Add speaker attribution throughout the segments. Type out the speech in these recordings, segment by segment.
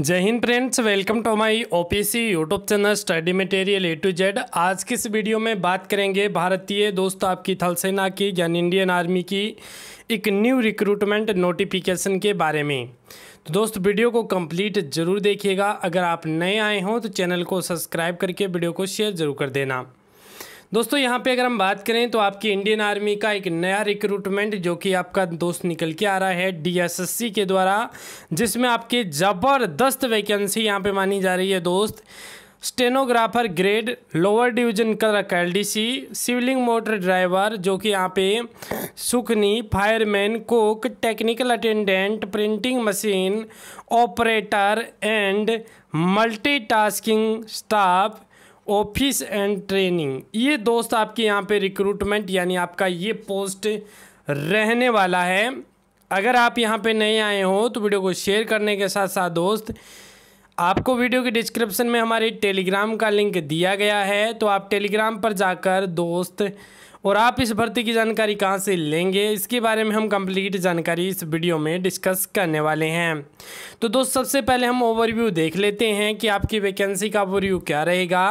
Speaker 1: जय हिंद friends welcome to my OPC YouTube channel study material A to Z आज की इस वीडियो में बात करेंगे भारतीय दोस्त आपकी थल सेना की यानी इंडियन आर्मी की एक न्यू रिक्रूटमेंट नोटिफिकेशन के बारे में तो दोस्त वीडियो को कंप्लीट जरूर देखिएगा अगर आप नए आए हों तो चैनल को सब्सक्राइब करके वीडियो को शेयर जरूर कर देना दोस्तों यहाँ पे अगर हम बात करें तो आपकी इंडियन आर्मी का एक नया रिक्रूटमेंट जो कि आपका दोस्त निकल के आ रहा है डीएसएससी के द्वारा जिसमें आपके ज़बरदस्त वैकेंसी यहाँ पे मानी जा रही है दोस्त स्टेनोग्राफर ग्रेड लोअर डिवीजन का L D C civilian motor driver जो कि यहाँ पे सुखनी fireman cook technical attendant printing machine operator and multitasking staff office and training ये दोस्त आपके यहाँ पे रिक्रूटमेंट यानी आपका ये पोस्ट रहने वाला है अगर आप यहाँ पे नए आए हो तो वीडियो को शेयर करने के साथ साथ दोस्त आपको वीडियो के डिस्क्रिप्शन में हमारे टेलीग्राम का लिंक दिया गया है तो आप टेलीग्राम पर जाकर दोस्त और आप इस भर्ती की जानकारी कहाँ से लेंगे इसके बारे में हम कंप्लीट जानकारी इस वीडियो में डिस्कस करने वाले हैं तो दोस्त सबसे पहले हम ओवरव्यू देख लेते हैं कि आपकी वैकेंसी का ओवरव्यू क्या रहेगा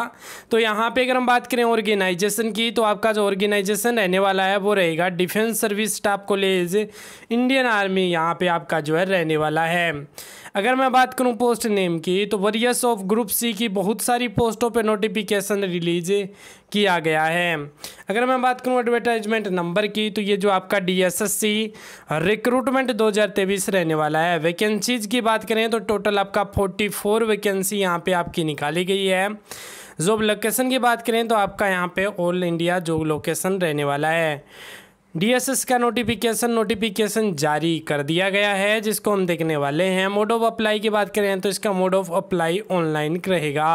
Speaker 1: तो यहाँ पे अगर हम बात करें ऑर्गेनाइजेशन की तो आपका जो ऑर्गेनाइजेशन रहने वाला है वो रहेगा Defence Service Staff College Indian Army यहाँ पर आपका जो है रहने वाला है अगर मैं बात करूँ पोस्ट नेम की तो वरियस ऑफ ग्रुप सी की बहुत सारी पोस्टों पर नोटिफिकेशन रिलीज किया गया है अगर मैं बात करूं एडवर्टाइजमेंट नंबर की तो ये जो आपका डीएसएससी रिक्रूटमेंट 2023 रहने वाला है वैकेंसीज़ की बात करें तो टोटल आपका 44 वैकेंसी यहाँ पे आपकी निकाली गई है जो लोकेशन की बात करें तो आपका यहाँ पे ऑल इंडिया जो लोकेशन रहने वाला है डीएसएस का नोटिफिकेशन नोटिफिकेशन जारी कर दिया गया है जिसको हम देखने वाले हैं मोड ऑफ अप्लाई की बात करें तो इसका मोड ऑफ अप्लाई ऑनलाइन रहेगा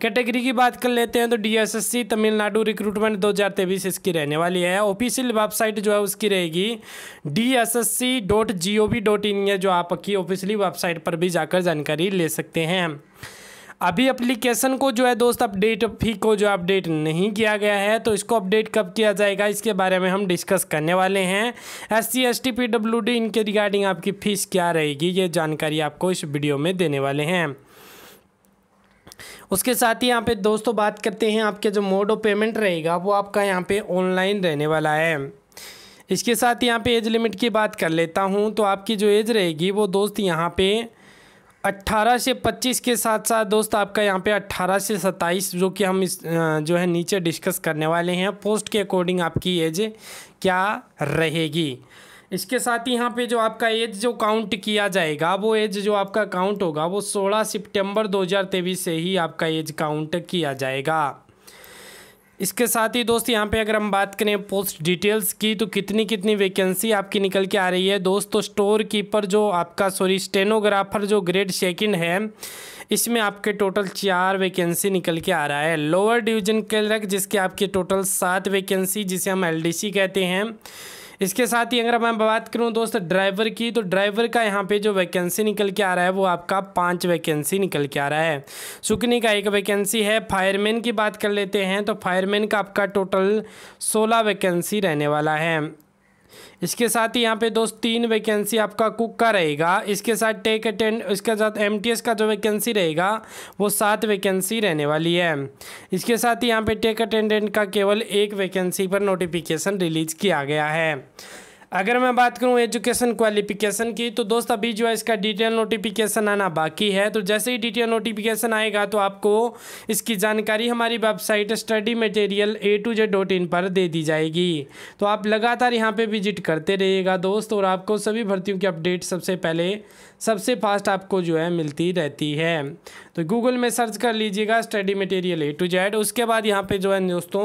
Speaker 1: कैटेगरी की बात कर लेते हैं तो डीएसएससी तमिलनाडु रिक्रूटमेंट तेईस इसकी रहने वाली है ऑफिशियल वेबसाइट जो है उसकी रहेगी D S S C dot G O V in जो आपकी ऑफिशियली वेबसाइट पर भी जाकर जानकारी ले सकते हैं अभी एप्लीकेशन को जो है दोस्त अपडेट फी को जो अपडेट नहीं किया गया है तो इसको अपडेट कब किया जाएगा इसके बारे में हम डिस्कस करने वाले हैं S C S T P W D इनके रिगार्डिंग आपकी फ़ीस क्या रहेगी ये जानकारी आपको इस वीडियो में देने वाले हैं उसके साथ ही यहाँ पे दोस्तों बात करते हैं आपके जो मोड ऑफ पेमेंट रहेगा वो आपका यहाँ पे ऑनलाइन रहने वाला है इसके साथ यहाँ पे एज लिमिट की बात कर लेता हूँ तो आपकी जो एज रहेगी वो दोस्त यहाँ पे 18 से 25 के साथ साथ दोस्त आपका यहाँ पे 18 से 27 जो कि हम इस जो है नीचे डिस्कस करने वाले हैं पोस्ट के अकॉर्डिंग आपकी एज क्या रहेगी इसके साथ ही यहाँ पे जो आपका एज जो काउंट किया जाएगा वो एज जो आपका काउंट होगा वो 16 सितंबर 2023 से ही आपका एज काउंट किया जाएगा इसके साथ ही दोस्त यहाँ पे अगर हम बात करें पोस्ट डिटेल्स की तो कितनी कितनी वैकेंसी आपकी निकल के आ रही है दोस्तों स्टोर कीपर जो आपका सॉरी स्टेनोग्राफर जो ग्रेड सेकेंड है इसमें आपके टोटल चार वैकेंसी निकल के आ रहा है लोअर डिवीजन के जिसके आपके टोटल सात वैकेंसी जिसे हम एल कहते हैं इसके साथ ही अगर मैं बात करूँ दोस्त ड्राइवर की तो ड्राइवर का यहाँ पे जो वैकेंसी निकल के आ रहा है वो आपका पाँच वैकेंसी निकल के आ रहा है सुकनी का एक वैकेंसी है फायरमैन की बात कर लेते हैं तो फायरमैन का आपका टोटल सोलह वैकेंसी रहने वाला है इसके साथ ही यहाँ पे दोस्त तीन वैकेंसी आपका कुक का रहेगा इसके साथ टेक अटेंड इसके साथ एम का जो वैकेंसी रहेगा वो सात वैकेंसी रहने वाली है इसके साथ ही यहाँ पे टेक अटेंडेंट का केवल एक वैकेंसी पर नोटिफिकेशन रिलीज किया गया है अगर मैं बात करूं एजुकेशन क्वालिफिकेशन की तो दोस्त अभी जो है इसका डिटेल नोटिफिकेशन आना बाकी है तो जैसे ही डिटेल नोटिफिकेशन आएगा तो आपको इसकी जानकारी हमारी website study material A to J dot in पर दे दी जाएगी तो आप लगातार यहाँ पे विजिट करते रहिएगा दोस्त और आपको सभी भर्तियों की अपडेट सबसे पहले सबसे फास्ट आपको जो है मिलती रहती है तो गूगल में सर्च कर लीजिएगा study material A to Z उसके बाद यहाँ पे जो है दोस्तों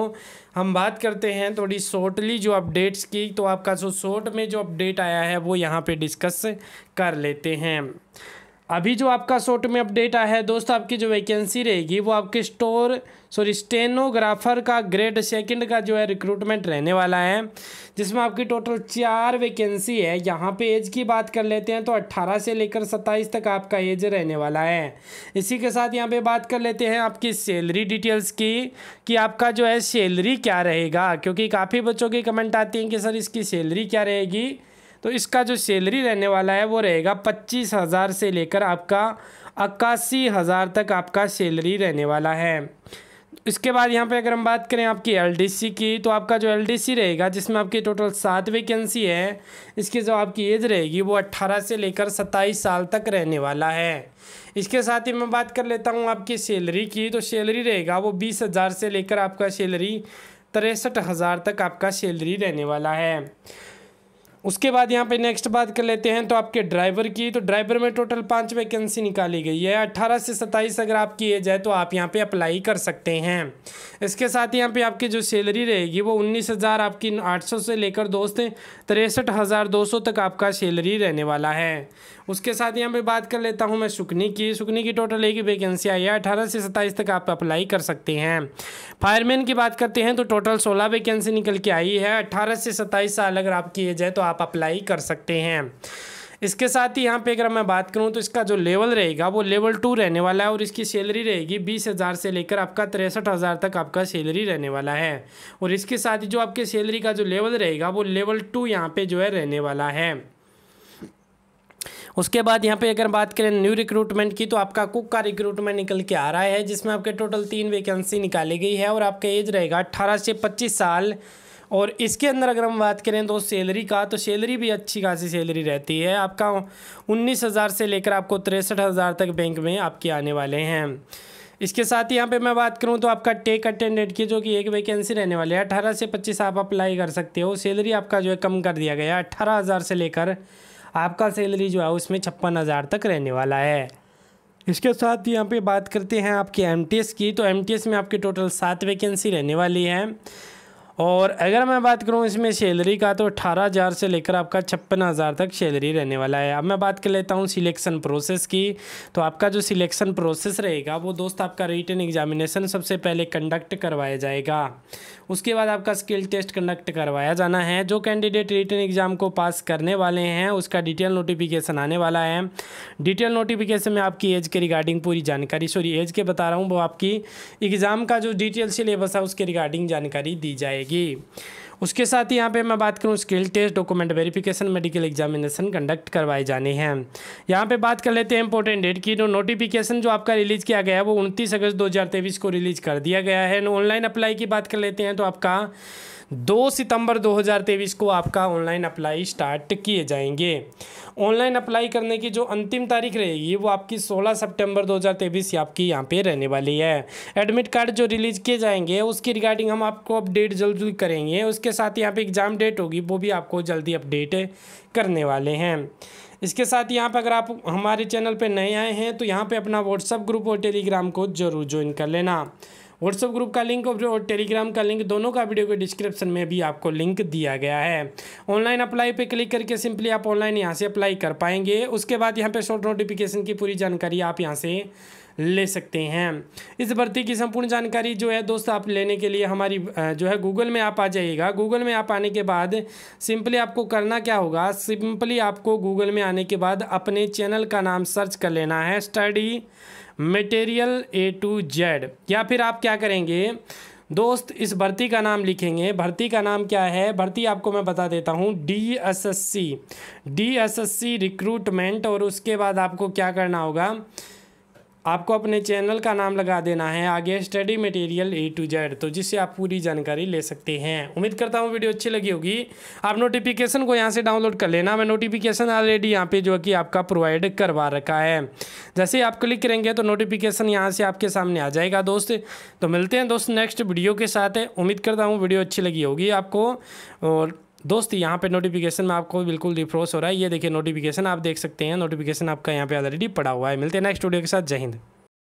Speaker 1: हम बात करते हैं थोड़ी शॉर्टली जो अपडेट्स की तो आपका जो शॉर्ट में जो अपडेट आया है वो यहाँ पे डिस्कस कर लेते हैं अभी जो आपका शॉर्ट में अपडेट आया है दोस्तों आपकी जो वैकेंसी रहेगी वो आपके स्टोर सॉरी स्टेनोग्राफर का ग्रेड सेकंड का जो है रिक्रूटमेंट रहने वाला है जिसमें आपकी टोटल चार वैकेंसी है यहाँ पे एज की बात कर लेते हैं तो 18 से लेकर 27 तक आपका एज रहने वाला है इसी के साथ यहाँ पे बात कर लेते हैं आपकी सैलरी डिटेल्स की कि आपका जो है सैलरी क्या रहेगा क्योंकि काफ़ी बच्चों की कमेंट आती हैं कि सर इसकी सैलरी क्या रहेगी तो इसका जो सैलरी रहने वाला है वो रहेगा पच्चीस हज़ार से लेकर आपका इक्यासी हज़ार तक आपका सैलरी रहने वाला है इसके बाद यहाँ पे अगर हम बात करें आपकी एलडीसी की तो आपका जो एलडीसी रहेगा जिसमें आपकी टोटल सात वैकेंसी है इसकी जो आपकी एज रहेगी वो अट्ठारह से लेकर सत्ताईस साल तक रहने वाला है इसके साथ ही मैं बात कर लेता हूँ आपकी सैलरी की तो सैलरी रहेगा वो बीस हज़ार से लेकर आपका सैलरी तिरसठ हज़ार तक आपका सैलरी रहने वाला है उसके बाद यहाँ पे नेक्स्ट बात कर लेते हैं तो आपके ड्राइवर की तो ड्राइवर में टोटल पाँच वैकेंसी निकाली गई है अट्ठारह से सत्ताईस अगर आपकी एज है तो आप यहाँ पे अप्लाई कर सकते हैं इसके साथ यहाँ पे आपकी जो सैलरी रहेगी वो उन्नीस हज़ार आपकी आठ सौ से लेकर दोस्त तिरसठ हज़ार दो सौ तक आपका सैलरी रहने वाला है उसके साथ यहाँ पर बात कर लेता हूँ मैं सुकनी की सुकनी की टोटल एक वैकेंसी आई है अठारह से सत्ताईस तक आप अप्लाई कर सकते हैं फायरमैन की बात करते हैं तो टोटल सोलह वैकेंसी निकल के आई है अट्ठारह से सत्ताईस साल अगर आपकी एज है तो आप अप्लाई कर सकते हैं इसके साथ ही यहाँ पे अगर मैं बात करूँ तो इसका जो लेवल रहेगा वो लेवल टू रहने वाला है और इसकी सैलरी रहेगी बीस हज़ार से लेकर आपका तिरसठ हज़ार तक आपका सैलरी रहने वाला है और इसके साथ ही जो आपके सैलरी का जो लेवल रहेगा वो लेवल टू यहाँ पे जो है रहने वाला है उसके बाद यहाँ पे अगर बात करें न्यू रिक्रूटमेंट की तो आपका कुक का रिक्रूटमेंट निकल के आ रहा है जिसमें आपके टोटल तीन वैकेंसी निकाली गई है और आपका एज रहेगा अट्ठारह से पच्चीस साल और इसके अंदर अगर हम बात करें तो सैलरी का तो सैलरी भी अच्छी खासी सैलरी रहती है आपका उन्नीस हज़ार से लेकर आपको तिरसठ हज़ार तक बैंक में आपके आने वाले हैं इसके साथ यहाँ पे मैं बात करूँ तो आपका टेक अटेंडेंट की जो कि एक वैकेंसी रहने वाली है अठारह से पच्चीस आप अप्लाई कर सकते हो सैलरी आपका जो है कम कर दिया गया है अट्ठारह हज़ार से लेकर आपका सैलरी जो है उसमें छप्पन हज़ार तक रहने वाला है इसके साथ यहाँ पे बात करते हैं आपके एम की तो एम में आपकी टोटल सात वैकेंसी रहने वाली है और अगर मैं बात करूँ इसमें सैलरी का तो अठारह हज़ार से लेकर आपका छप्पन हज़ार तक सैलरी रहने वाला है अब मैं बात कर लेता हूँ सिलेक्शन प्रोसेस की तो आपका जो सिलेक्शन प्रोसेस रहेगा वो दोस्त आपका रिटर्न एग्जामिनेशन सबसे पहले कंडक्ट करवाया जाएगा उसके बाद आपका स्किल टेस्ट कंडक्ट करवाया जाना है जो कैंडिडेट रिटर्न एग्ज़ाम को पास करने वाले हैं उसका डिटेल नोटिफिकेशन आने वाला है डिटेल नोटिफिकेशन में आपकी एज के रिगार्डिंग पूरी जानकारी सॉरी एज के बता रहा हूँ वो आपकी एग्ज़ाम का जो डिटेल सिलेबस है उसके रिगार्डिंग जानकारी दी जाएगी जिंदगी उसके साथ ही यहाँ पे मैं बात करूँ skill test document verification medical examination conduct करवाए जाने हैं यहाँ पे बात कर लेते हैं इंपॉर्टेंट डेट की नोटिफिकेशन तो जो आपका रिलीज किया गया है वो उनतीस अगस्त दो को रिलीज कर दिया गया है ऑनलाइन तो अप्लाई की बात कर लेते हैं तो आपका दो सितंबर 2023 को आपका ऑनलाइन अप्लाई स्टार्ट किए जाएंगे ऑनलाइन अप्लाई करने की जो अंतिम तारीख रहेगी वो आपकी 16 सितंबर 2023 आपकी यहाँ पे रहने वाली है एडमिट कार्ड जो रिलीज किए जाएंगे उसकी रिगार्डिंग हम आपको अपडेट जल्द जल्द करेंगे उसके उसके साथ यहाँ पे एग्ज़ाम डेट होगी वो भी आपको जल्दी अपडेट करने वाले हैं इसके साथ यहाँ पर अगर आप हमारे चैनल पर नए आए हैं तो यहाँ पर अपना व्हाट्सअप ग्रुप और टेलीग्राम को जरूर ज्वाइन कर लेना व्हाट्सअप ग्रुप का लिंक और टेलीग्राम का लिंक दोनों का वीडियो के डिस्क्रिप्शन में भी आपको लिंक दिया गया है ऑनलाइन अप्लाई पर क्लिक करके सिंपली आप ऑनलाइन यहाँ से अप्लाई कर पाएंगे उसके बाद यहाँ पर शॉर्ट नोटिफिकेशन की पूरी जानकारी आप यहाँ से ले सकते हैं इस भर्ती की संपूर्ण जानकारी जो है दोस्त आप लेने के लिए हमारी जो है गूगल में आप आ जाइएगा गूगल में आप आने के बाद सिंपली आपको करना क्या होगा सिंपली आपको गूगल में आने के बाद अपने चैनल का नाम सर्च कर लेना है study material A to Z या फिर आप क्या करेंगे दोस्त इस भर्ती का नाम लिखेंगे भर्ती का नाम क्या है भर्ती आपको मैं बता देता हूँ D S S C D S S C recruitment और उसके बाद आपको क्या करना होगा आपको अपने चैनल का नाम लगा देना है आगे study material A to Z तो जिससे आप पूरी जानकारी ले सकते हैं उम्मीद करता हूँ वीडियो अच्छी लगी होगी आप नोटिफिकेशन को यहाँ से डाउनलोड कर लेना मैं नोटिफिकेशन ऑलरेडी यहाँ पे जो कि आपका प्रोवाइड करवा रखा है जैसे आप क्लिक करेंगे तो नोटिफिकेशन यहाँ से आपके सामने आ जाएगा दोस्त तो मिलते हैं दोस्त नेक्स्ट वीडियो के साथ उम्मीद करता हूँ वीडियो अच्छी लगी होगी आपको और दोस्त यहाँ पे नोटिफिकेशन में आपको बिल्कुल रिफ्रोस हो रहा है ये देखिए नोटिफिकेशन आप देख सकते हैं नोटिफिकेशन आपका यहाँ पे ऑलरेडी पड़ा हुआ है मिलते हैं नेक्स्ट वीडियो के साथ जय हिंद